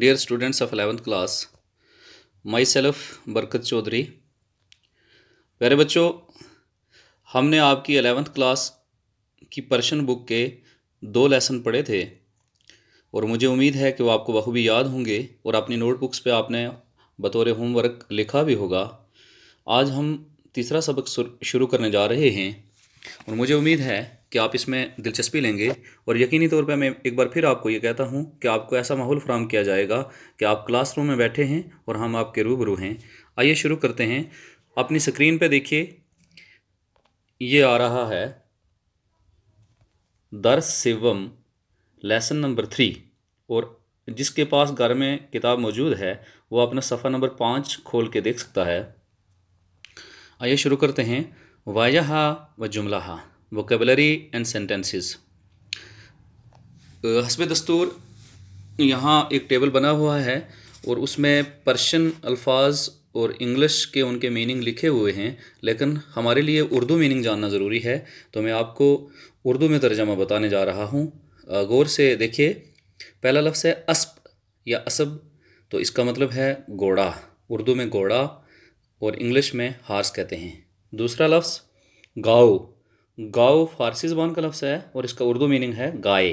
dear students of 11th class myself बरकत चौधरी प्यारे बच्चों हमने आपकी अलेवेंथ क्लास की पर्शन बुक के दो लेसन पढ़े थे और मुझे उम्मीद है कि वो आपको बखूबी याद होंगे और अपनी नोटबुक्स पे आपने बतौर होमवर्क लिखा भी होगा आज हम तीसरा सबक शुरू करने जा रहे हैं और मुझे उम्मीद है कि आप इसमें दिलचस्पी लेंगे और यकीनी तौर पर मैं एक बार फिर आपको ये कहता हूँ कि आपको ऐसा माहौल फ्राहम किया जाएगा कि आप क्लासरूम में बैठे हैं और हम आपके रूबरू हैं आइए शुरू करते हैं अपनी स्क्रीन पर देखिए ये आ रहा है दर शिवम लेसन नंबर थ्री और जिसके पास घर में किताब मौजूद है वो अपना सफ़ा नंबर पाँच खोल के देख सकता है आइए शुरू करते हैं वाया व जुमला हा वोकेबलरी एंड सेंटेंसेस हसब दस्तूर यहाँ एक टेबल बना हुआ है और उसमें पर्शियन अल्फाज और इंग्लिश के उनके मीनिंग लिखे हुए हैं लेकिन हमारे लिए उर्दू मीनिंग जानना ज़रूरी है तो मैं आपको उर्दू में तर्जमा बताने जा रहा हूँ गौर से देखिए पहला लफ्ज़ है असप या असब तो इसका मतलब है घोड़ा उर्दू में घोड़ा और इंग्लिश में हार्स कहते हैं दूसरा लफ्स गाओ गाओ फारसी ज़बान का लफ्ज़ है और इसका उर्दू मीनिंग है गाय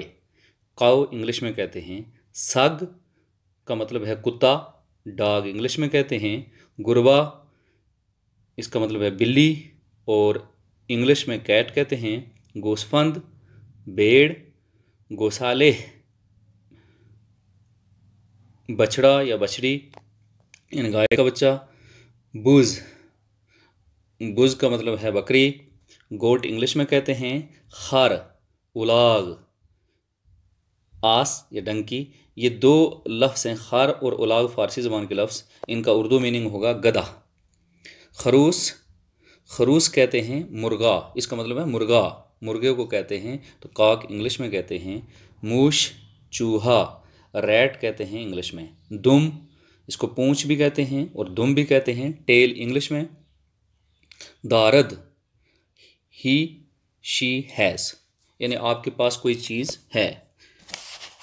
काओ इंग्लिश में कहते हैं सग का मतलब है कुत्ता डाग इंग्लिश में कहते हैं गुरबा इसका मतलब है बिल्ली और इंग्लिश में कैट कहते हैं गोसफंद बेड़ गोसाले बछड़ा या बछड़ी इन गाय का बच्चा बूज़ गुज का मतलब है बकरी गोट इंग्लिश में कहते हैं खर उलाग आस या डंकी ये दो लफ्ज़ हैं खर और उलाग फ़ारसी ज़बान के लफ्ज़ इनका उर्दू मीनिंग होगा गदा खरूस खरूस कहते हैं मुर्गा इसका मतलब है मुर्गा मुर्गे को कहते हैं तो काक इंग्लिश में कहते हैं मूश चूहा रैट कहते हैं इंग्लिश में दुम इसको पूंछ भी कहते हैं और दुम भी कहते हैं टेल इंग्लिश में दारद ही शी हैज़ यानी आपके पास कोई चीज़ है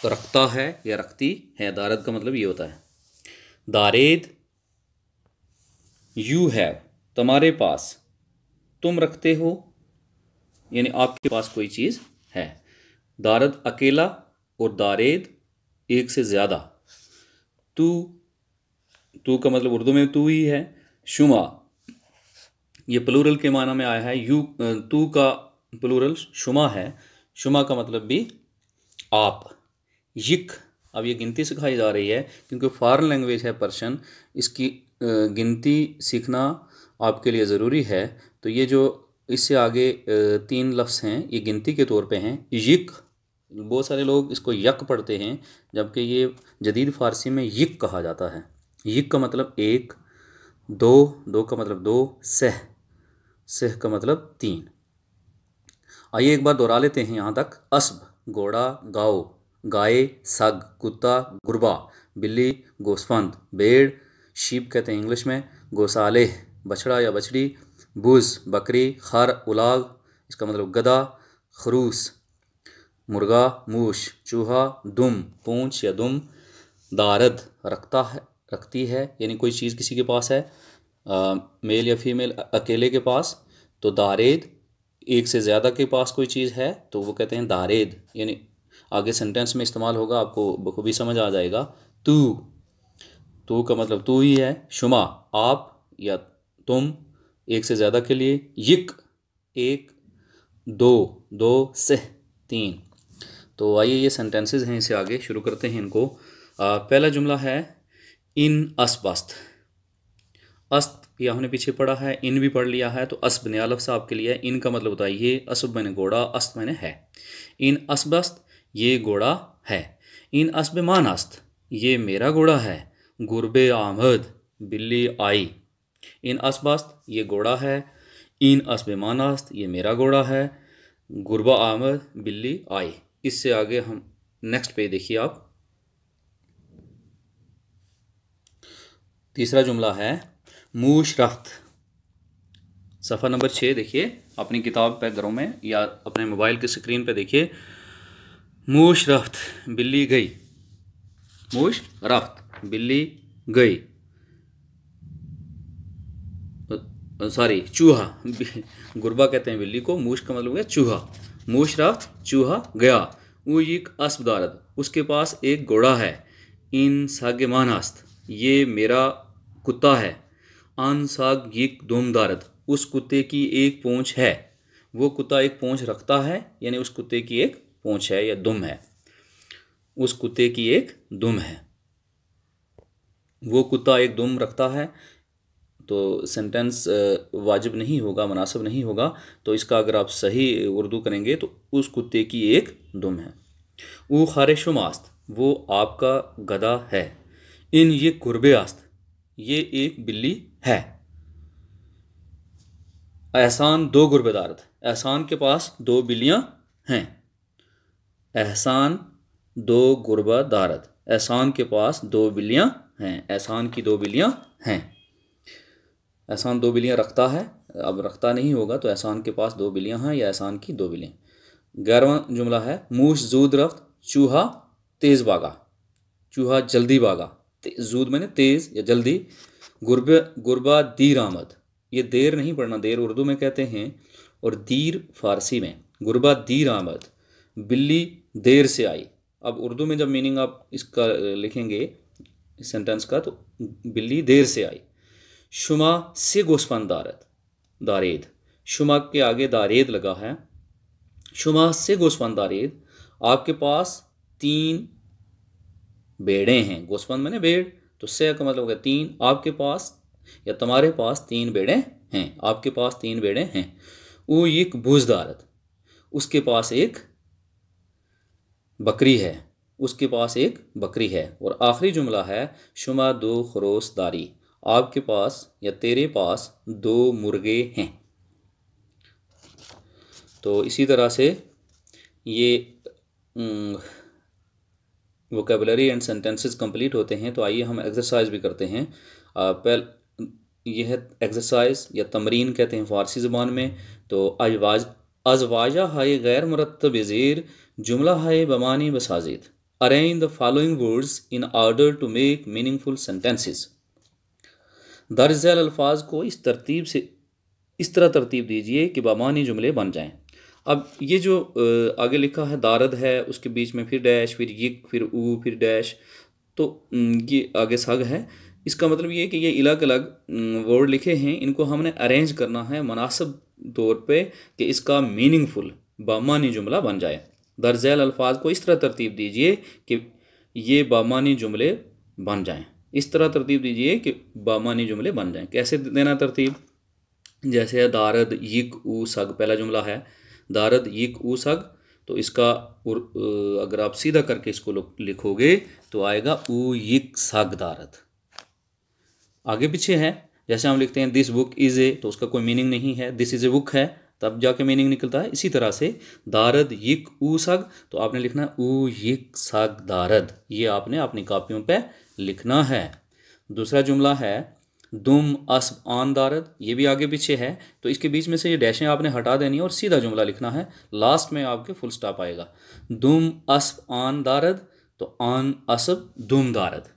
तो रखता है या रखती है दारद का मतलब ये होता है दारेद यू हैव तुम्हारे पास तुम रखते हो यानी आपके पास कोई चीज़ है दारद अकेला और दारेद एक से ज़्यादा तू तू का मतलब उर्दू में तू ही है शुमा ये प्लूरल के माना में आया है यू तू का प्लूरल शुमा है शुमा का मतलब भी आप यिक अब ये गिनती सिखाई जा रही है क्योंकि फॉरन लैंग्वेज है पर्शियन इसकी गिनती सीखना आपके लिए ज़रूरी है तो ये जो इससे आगे तीन लफ्स हैं ये गिनती के तौर पे हैं यिक बहुत सारे लोग इसको यक पढ़ते हैं जबकि ये जदीद फ़ारसी में यिक कहा जाता है यिक का मतलब एक दो दो का मतलब दो सह सिह का मतलब तीन आइए एक बार दोहरा लेते हैं यहाँ तक अस्ब घोड़ा गाओ गाय सग कुत्ता गुरबा बिल्ली गोसफंद बेड़ शीप कहते हैं इंग्लिश में गोसाले बछड़ा या बछड़ी बुज बकरी खर उलाग इसका मतलब गदा खरूस मुर्गा मूश चूहा दुम पूंछ या दुम दारद रखता है रखती है यानी कोई चीज़ किसी के पास है मेल या फीमेल अकेले के पास तो दारेद एक से ज़्यादा के पास कोई चीज़ है तो वो कहते हैं दारेद यानी आगे सेंटेंस में इस्तेमाल होगा आपको बखूबी समझ आ जाएगा तू तू का मतलब तू ही है शुमा आप या तुम एक से ज़्यादा के लिए यिक एक दो दो से तीन तो आइए ये सेंटेंसेस हैं इसे आगे शुरू करते हैं इनको आ, पहला जुमला है इन अस्बस्त अस्त ये आपने पीछे पढ़ा है इन भी पढ़ लिया है तो असब ने अलफ साहब के लिए इन का मतलब होता है ये असब मैंने घोड़ा अस्त मैंने है इन असबस्त ये घोड़ा है इन असब मानस्त ये मेरा घोड़ा है गुरब आमद बिल्ली आई इन असबस्त ये घोड़ा है इन असब मानस्त ये मेरा घोड़ा है गुरबा आमद बिल्ली आई इससे आगे हम नेक्स्ट पे देखिए आप तीसरा जुमला है मूशरफ्त सफ़ा नंबर छः देखिए अपनी किताब पे घरों में या अपने मोबाइल की स्क्रीन पे देखिए मूशरफ्त बिल्ली गई मूश रफ्त बिल्ली गई सॉरी चूहा गुरबा कहते हैं बिल्ली को मूश का मतलब है चूहा मूश रफ्त चूहा गया वो एक अस्बदारद उसके पास एक घोड़ा है इन सागे मानस्त ये मेरा कुत्ता है अनसागिक दारद उस कुत्ते की एक पूँछ है वो कुत्ता एक पूँछ रखता है यानी उस कुत्ते की एक पूँछ है या दुम है उस कुत्ते की एक दुम है वो कुत्ता एक दुम रखता है तो सेंटेंस वाजिब नहीं होगा मुनासिब नहीं होगा तो इसका अगर आप सही उर्दू करेंगे तो उस कुत्ते की एक दुम है वो खारिश मास्त वो आपका गदा है इन ये कुर्बे आस्त ये एक बिल्ली है एहसान दो गुर्बेदारद एहसान के पास दो बिल्लियां हैं एहसान दो गुरबा दारद एहसान के पास दो बिल्लियां हैं एहसान की दो बिल्लियां हैं एहसान दो बिल्लियां रखता है अब रखता नहीं होगा तो एहसान के पास दो बिल्लियां हैं या एहसान की दो बिल्लियां ग्यारहवा जुमला है मूछ जूद रफ्त चूहा तेज़ भागा चूहा जल्दी भागा जूद मैंने तेज़ या जल्दी गुरब गुरबा दीर आमद ये देर नहीं पढ़ना देर उर्दू में कहते हैं और दीर फारसी में गुरबा दीर आमद बिल्ली देर से आई अब उर्दू में जब मीनिंग आप इसका लिखेंगे इस सेंटेंस का तो बिल्ली देर से आई शुमा से गोस्फान दारत दारेद शुमा के आगे दारेद लगा है शुमा से गोस्फान दारेद आपके पास तीन बेड़े हैं गोस्पंद मैंने बेड़ तो से का मतलब हो तीन आपके पास या तुम्हारे पास तीन बेड़े हैं आपके पास तीन बेड़े हैं वो एक भूजदारत उसके पास एक बकरी है उसके पास एक बकरी है और आखिरी जुमला है शुमा दो खरोसदारी आपके पास या तेरे पास दो मुर्गे हैं तो इसी तरह से ये वोकेबलरी एंड सेंटेंसेस कंप्लीट होते हैं तो आइए हम एक्सरसाइज भी करते हैं पहल यह एक्सरसाइज या तमरीन कहते हैं फ़ारसी ज़बान में तो अजवाज अजवाजा हाय गैर मरतब ज़ीर जुमला हाय बमानी बसाजिद arrange the following words in order to make meaningful sentences दर्ज अल्फाज को इस तरतीब से इस तरह तरतीब दीजिए कि बामानी जुमले बन जाएँ अब ये जो आगे लिखा है दारद है उसके बीच में फिर डैश फिर ये फिर ऊ फिर डैश तो ये आगे सग है इसका मतलब ये कि ये अलग अलग वर्ड लिखे हैं इनको हमने अरेंज करना है मुनासिब तौर पे कि इसका मीनिंगफुल बामानी जुमला बन जाए दर्जैल अल्फाज को इस तरह तरतीब दीजिए कि ये बामानी जुमले बन जाएं इस तरह तरतीब दीजिए कि बामानी जुमले बन जाएं कैसे देना तरतीब जैसे दारद यिक ऊ सग पहला जुमला है दारद यिक उग तो इसका अगर आप सीधा करके इसको लिखोगे तो आएगा ऊ यिक सग दारद आगे पीछे है जैसे हम लिखते हैं दिस बुक इज़ ए तो उसका कोई मीनिंग नहीं है दिस इज़ ए बुक है तब जाके मीनिंग निकलता है इसी तरह से दारद यिक ऊ सग तो आपने लिखना है ऊ यिक साग दारद ये आपने अपनी कापियों पर लिखना है दूसरा जुमला है दुम असब आन दारद ये भी आगे पीछे है तो इसके बीच में से ये डैशें आपने हटा देनी है और सीधा जुमला लिखना है लास्ट में आपके फुल स्टॉप आएगा दुम अस्ब आन दारद तो आन असब दुम दारद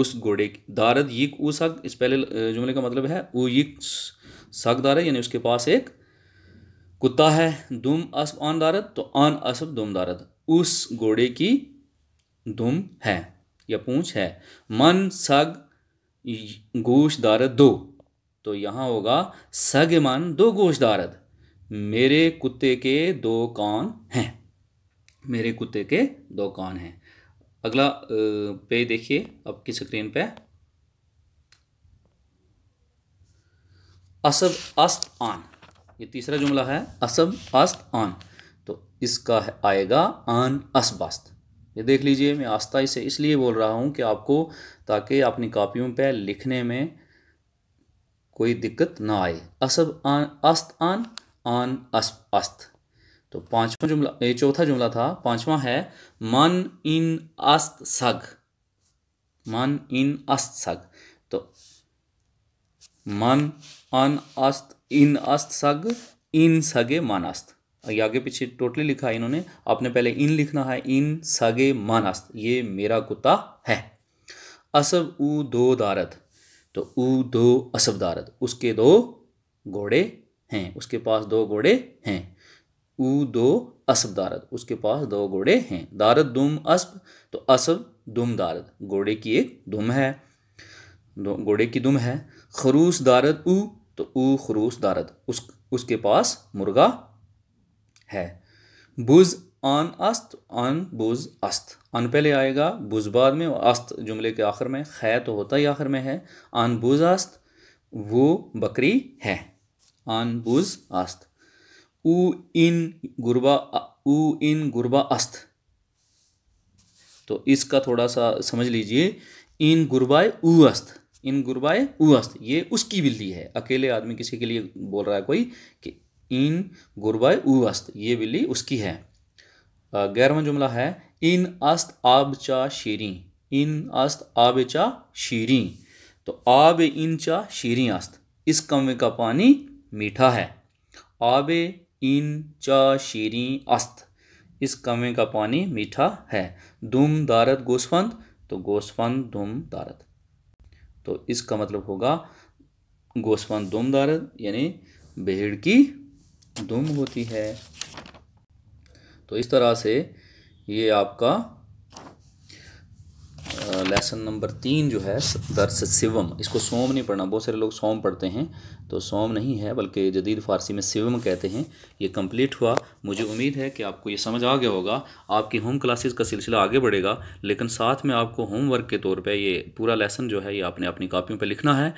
उस घोड़े की दारद यिक ऊ सग इस पहले जुमले का मतलब है ऊ यिक सग दारद यानी उसके पास एक कुत्ता है दुम असब आन दारद तो आन असब दुम दारद उस घोड़े की दुम है या पूछ है मन सग गोश दारद दो तो यहाँ होगा सगमन दो गोश दारद मेरे कुत्ते के दो कान हैं मेरे कुत्ते के दो कान हैं अगला पेज देखिए आपकी स्क्रीन पे असब अस्त आन ये तीसरा जुमला है असब अस्त आन तो इसका आएगा आन असबस्त ये देख लीजिए मैं आस्था इसे इसलिए बोल रहा हूँ कि आपको ताकि अपनी कापियों पर लिखने में कोई दिक्कत ना आए असब आन अस्त आन आन अस्प अस्त तो पांचवा जुमला ये चौथा जुमला था पांचवा है मन इन अस्त सग मन इन अस्त सग तो मन अन अस्त इन अस्त सग इन सगे मन अस्त आगे पीछे टोटली लिखा है इन्होंने आपने पहले इन लिखना है इन सगे मानस ये मेरा कुत्ता है असब उ दो दारद तो उ दो असब दारद उसके दो घोड़े हैं उसके पास दो घोड़े हैं उ दो असब दारद उसके पास दो घोड़े हैं दारद दुम असब तो असब दुम दारद घोड़े की एक दुम है घोड़े की दुम है खरूस दारद उ तो ऊ खरूस दारद उस उसके पास मुर्गा है बुज ऑन अस्त ऑन बुज अस्त अन पहले आएगा बुज बाद में और अस्त जुमले के आखिर में खै तो होता ही आखिर में है अन बुज अस्त वो बकरी है अन बुज अस्त उ इन गुरबा उ इन गुरबा अस्त तो इसका थोड़ा सा समझ लीजिए इन गुरबाए उ अस्त इन गुरबाए उ अस्त ये उसकी बिल्ली है अकेले आदमी किसी के लिए बोल रहा है कोई कि इन गुरबाय उ अस्त ये बिल्ली उसकी है ग्यारहवा जुमला है इन अस्त आब चा शीरी इन अस्त आब चा शीरी तो आब इन चा शीरी अस्त इस कमे का पानी मीठा है आब इन चा शीरी अस्त इस कमे का पानी मीठा है दुम दारत गोस्फंद तो गोस्फंद दुम दारत तो इसका मतलब होगा गोस्फंद दुम दारत यानी भेड़ की दुम होती है तो इस तरह से ये आपका लेसन नंबर तीन जो है दर्श शिवम इसको सोम नहीं पढ़ना बहुत सारे लोग सोम पढ़ते हैं तो सोम नहीं है बल्कि जदीद फ़ारसी में सिवम कहते हैं ये कंप्लीट हुआ मुझे उम्मीद है कि आपको ये समझ आ गया होगा आपकी होम क्लासेस का सिलसिला आगे बढ़ेगा लेकिन साथ में आपको होमवर्क के तौर पे ये पूरा लेसन जो है ये आपने अपनी कापियों पे लिखना है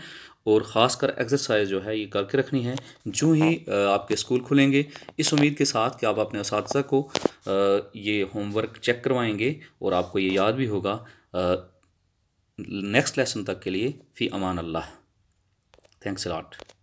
और ख़ासकर एक्सरसाइज जो है ये करके रखनी है जो ही आपके स्कूल खुलेंगे इस उम्मीद के साथ कि आप अपने उसको को ये होमवर्क चेक करवाएँगे और आपको ये याद भी होगा नेक्स्ट लेसन तक के लिए फ़ी अमान अल्लाह थैंक्स लॉट